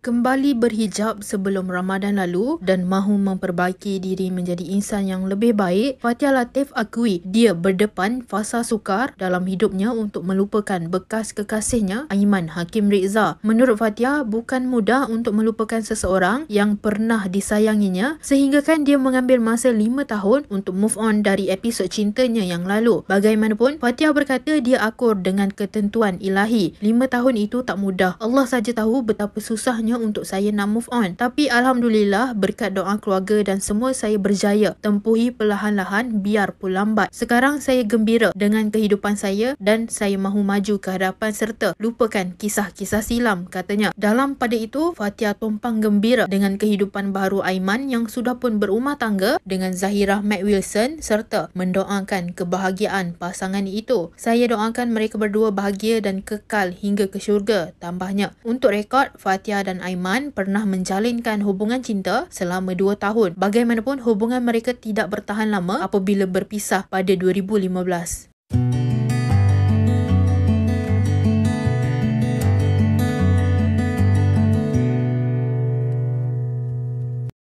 kembali berhijab sebelum Ramadan lalu dan mahu memperbaiki diri menjadi insan yang lebih baik, Fatia Latif akui dia berdepan fasa sukar dalam hidupnya untuk melupakan bekas kekasihnya Aiman Hakim Rizza. Menurut Fatia, bukan mudah untuk melupakan seseorang yang pernah disayanginya sehinggakan dia mengambil masa 5 tahun untuk move on dari episod cintanya yang lalu. Bagaimanapun, Fatia berkata dia akur dengan ketentuan ilahi. 5 tahun itu tak mudah. Allah saja tahu betapa susahnya sepatutnya untuk saya nak move on. Tapi Alhamdulillah berkat doa keluarga dan semua saya berjaya tempuhi perlahan-lahan biar pun lambat. Sekarang saya gembira dengan kehidupan saya dan saya mahu maju ke hadapan serta lupakan kisah-kisah silam katanya. Dalam pada itu, Fatia Tumpang gembira dengan kehidupan baru Aiman yang sudah pun berumah tangga dengan Zahirah Matt Wilson serta mendoakan kebahagiaan pasangan itu. Saya doakan mereka berdua bahagia dan kekal hingga ke syurga tambahnya. Untuk rekod, Fatia dan Aiman pernah menjalinkan hubungan cinta selama 2 tahun. Bagaimanapun, hubungan mereka tidak bertahan lama apabila berpisah pada 2015.